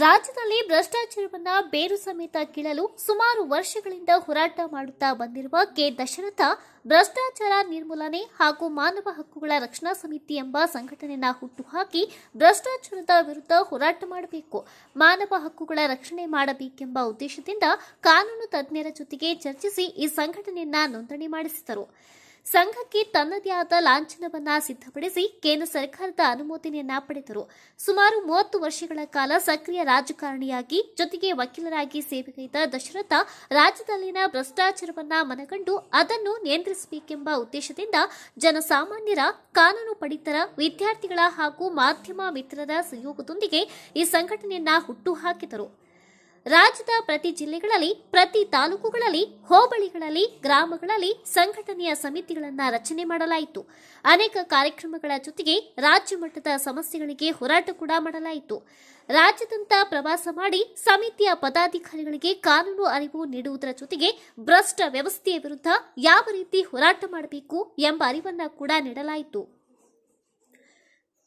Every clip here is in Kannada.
ರಾಜ್ಯದಲ್ಲಿ ಭ್ರಷ್ಟಾಚಾರವನ್ನು ಬೇರು ಸಮೇತ ಕೀಳಲು ಸುಮಾರು ವರ್ಷಗಳಿಂದ ಹೋರಾಟ ಮಾಡುತ್ತಾ ಬಂದಿರುವ ಕೆ ದಶರಥ ಭ್ರಷ್ಟಾಚಾರ ನಿರ್ಮೂಲನೆ ಹಾಗೂ ಮಾನವ ಹಕ್ಕುಗಳ ರಕ್ಷಣಾ ಸಮಿತಿ ಎಂಬ ಸಂಘಟನೆಯನ್ನ ಹುಟ್ಟುಹಾಕಿ ಭ್ರಷ್ಟಾಚಾರದ ವಿರುದ್ಧ ಹೋರಾಟ ಮಾಡಬೇಕು ಮಾನವ ಹಕ್ಕುಗಳ ರಕ್ಷಣೆ ಮಾಡಬೇಕೆಂಬ ಉದ್ದೇಶದಿಂದ ಕಾನೂನು ತಜ್ಞರ ಜೊತೆಗೆ ಚರ್ಚಿಸಿ ಈ ಸಂಘಟನೆಯನ್ನ ನೋಂದಣಿ ಮಾಡಿಸಿದರು ಸಂಘಕ್ಕೆ ತನ್ನದೇ ಆದ ಲಾಂಛನವನ್ನ ಸಿದ್ಧಪಡಿಸಿ ಕೇಂದ್ರ ಸರ್ಕಾರದ ಅನುಮೋದನೆಯನ್ನ ಪಡೆದರು ಸುಮಾರು ಮೂವತ್ತು ವರ್ಷಗಳ ಕಾಲ ಸಕ್ರಿಯ ರಾಜಕಾರಣಿಯಾಗಿ ಜೊತೆಗೆ ವಕೀಲರಾಗಿ ಸೇವೆಗೈದ ದಶರಥ ರಾಜ್ಯದಲ್ಲಿನ ಭ್ರಷ್ಟಾಚಾರವನ್ನ ಮನಗಂಡು ಅದನ್ನು ನಿಯಂತ್ರಿಸಬೇಕೆಂಬ ಉದ್ದೇಶದಿಂದ ಜನಸಾಮಾನ್ಯರ ಕಾನೂನು ಪಡಿತರ ವಿದ್ಯಾರ್ಥಿಗಳ ಹಾಗೂ ಮಾಧ್ಯಮ ಮಿತ್ರರ ಸಹಯೋಗದೊಂದಿಗೆ ಈ ಸಂಘಟನೆಯನ್ನ ಹುಟ್ಟುಹಾಕಿದರು ರಾಜ್ಯದ ಪ್ರತಿ ಜಿಲ್ಲೆಗಳಲ್ಲಿ ಪ್ರತಿ ತಾಲೂಕುಗಳಲ್ಲಿ ಹೋಬಳಿಗಳಲ್ಲಿ ಗ್ರಾಮಗಳಲ್ಲಿ ಸಂಘಟನೆಯ ಸಮಿತಿಗಳನ್ನು ರಚನೆ ಮಾಡಲಾಯಿತು ಅನೇಕ ಕಾರ್ಯಕ್ರಮಗಳ ಜೊತೆಗೆ ರಾಜ್ಯ ಮಟ್ಟದ ಸಮಸ್ಯೆಗಳಿಗೆ ಹೋರಾಟ ಕೂಡ ಮಾಡಲಾಯಿತು ರಾಜ್ಯದಂತ ಪ್ರವಾಸ ಮಾಡಿ ಸಮಿತಿಯ ಪದಾಧಿಕಾರಿಗಳಿಗೆ ಕಾನೂನು ಅರಿವು ನೀಡುವುದರ ಜೊತೆಗೆ ಭ್ರಷ್ಟ ವ್ಯವಸ್ಥೆಯ ವಿರುದ್ಧ ಯಾವ ರೀತಿ ಹೋರಾಟ ಮಾಡಬೇಕು ಎಂಬ ಅರಿವನ್ನು ಕೂಡ ನೀಡಲಾಯಿತು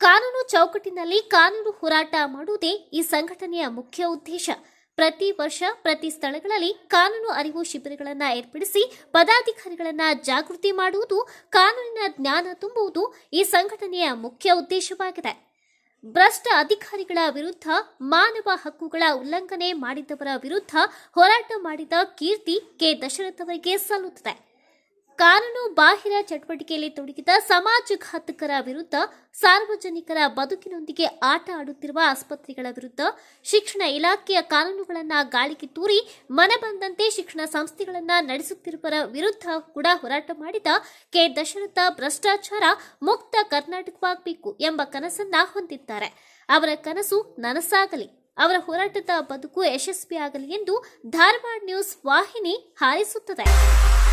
ಕಾನೂನು ಚೌಕಟ್ಟಿನಲ್ಲಿ ಕಾನೂನು ಹೋರಾಟ ಮಾಡುವುದೇ ಈ ಸಂಘಟನೆಯ ಮುಖ್ಯ ಉದ್ದೇಶ ಪ್ರತಿ ವರ್ಷ ಪ್ರತಿ ಸ್ಥಳಗಳಲ್ಲಿ ಕಾನೂನು ಅರಿವು ಶಿಬಿರಗಳನ್ನು ಏರ್ಪಡಿಸಿ ಪದಾಧಿಕಾರಿಗಳನ್ನು ಜಾಗೃತಿ ಮಾಡುವುದು ಕಾನೂನಿನ ಜ್ಞಾನ ತುಂಬುವುದು ಈ ಸಂಘಟನೆಯ ಮುಖ್ಯ ಉದ್ದೇಶವಾಗಿದೆ ಭ್ರಷ್ಟ ಅಧಿಕಾರಿಗಳ ವಿರುದ್ಧ ಮಾನವ ಹಕ್ಕುಗಳ ಉಲ್ಲಂಘನೆ ಮಾಡಿದವರ ವಿರುದ್ಧ ಹೋರಾಟ ಮಾಡಿದ ಕೀರ್ತಿ ಕೆ ದಶರಥ್ ಅವರಿಗೆ ಸಲ್ಲುತ್ತದೆ ಕಾನೂನು ಬಾಹಿರ ಚಟುವಟಿಕೆಯಲ್ಲಿ ತೊಡಗಿದ ಸಮಾಜಘಾತಕರ ವಿರುದ್ಧ ಸಾರ್ವಜನಿಕರ ಬದುಕಿನೊಂದಿಗೆ ಆಟ ಆಡುತ್ತಿರುವ ಆಸ್ಪತ್ರೆಗಳ ವಿರುದ್ಧ ಶಿಕ್ಷಣ ಇಲಾಖೆಯ ಕಾನೂನುಗಳನ್ನು ಗಾಳಿಗೆ ತೂರಿ ಮನೆ ಬಂದಂತೆ ಶಿಕ್ಷಣ ಸಂಸ್ಥೆಗಳನ್ನು ನಡೆಸುತ್ತಿರುವರ ವಿರುದ್ಧ ಕೂಡ ಹೋರಾಟ ಮಾಡಿದ ಕೆ ದಶರಥ ಭ್ರಷ್ಟಾಚಾರ ಮುಕ್ತ ಕರ್ನಾಟಕವಾಗಬೇಕು ಎಂಬ ಕನಸನ್ನ ಹೊಂದಿದ್ದಾರೆ ಅವರ ಕನಸು ನನಸಾಗಲಿ ಅವರ ಹೋರಾಟದ ಬದುಕು ಯಶಸ್ವಿಯಾಗಲಿ ಎಂದು ಧಾರವಾಡ ನ್ಯೂಸ್ ವಾಹಿನಿ ಹಾರಿಸುತ್ತದೆ